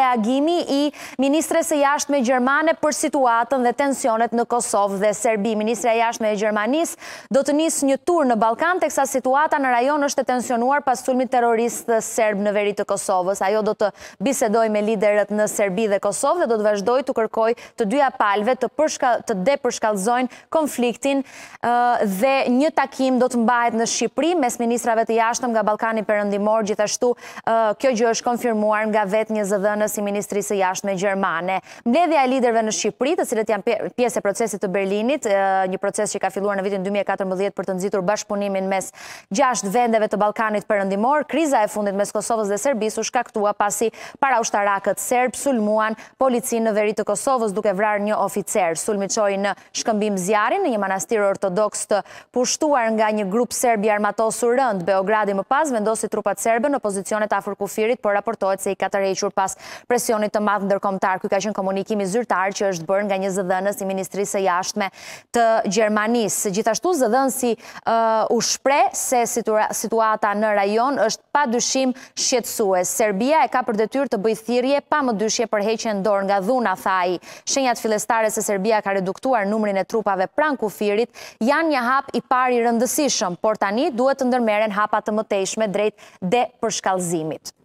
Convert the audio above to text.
reagimi i Ministre se jashtë me Gjermane për situatën dhe tensionet në Kosovë dhe Serbi. Ministre e jashtë me Gjermanis do të njësë një tur në Balkan, të kësa situata në rajon është tensionuar pas sulmi terrorist dhe Serb në veri të Kosovës. Ajo do të bisedoj me liderët në Serbi dhe Kosovë dhe do të vazhdoj të kërkoj të dyja palve të depërshkallzojnë konfliktin dhe një takim do të mbajt në Shqipëri mes Ministrave të jashtëm nga Balkani përëndimor, gjithashtu kjo gjë është konfirmuar nga vet një zëdhënë si i Ministrisë jashtë me Gjermane. Mbledhja e liderëve në Shqipëri, të cilët janë pjesë e procesit të Berlinit, një proces që ka filluar në vitin 2014 për të nxitur bashkëpunimin mes gjashtë vendeve të Ballkanit Perëndimor. Kriza e fundit mes Kosovës dhe Serbisë u shkaktua pasi paraushtarakët serb sulmuan policinë në veri të Kosovës duke vrarë një oficer. Sulmi çoi në shkëmbim zjarrin në një manastir ortodoks të pushtuar nga një grup serb i armatosur rënd. Beogradi më pas vendosi trupat serbe në pozicionet afër kufirit, por raportohet se i ka tërhequr pas presionit të madhë ndërkomtar. Kuj ka qënë komunikimi zyrtar që është bërë nga një zëdhënës i Ministrisë e Jashtme të Gjermanisë. Gjithashtu zëdhënësi u shpre se situata në rajon është pa dyshim shqetsues. Serbia e ka për detyr të bëjthirje pa më dyshje për heqen dorë nga dhuna, thaj. Shenjat filestare se Serbia ka reduktuar numrin e trupave pran kufirit janë një hap i pari rëndësishëm, por tani duhet të ndërmeren hapat të mëtejshme drejt de përshkallzimit.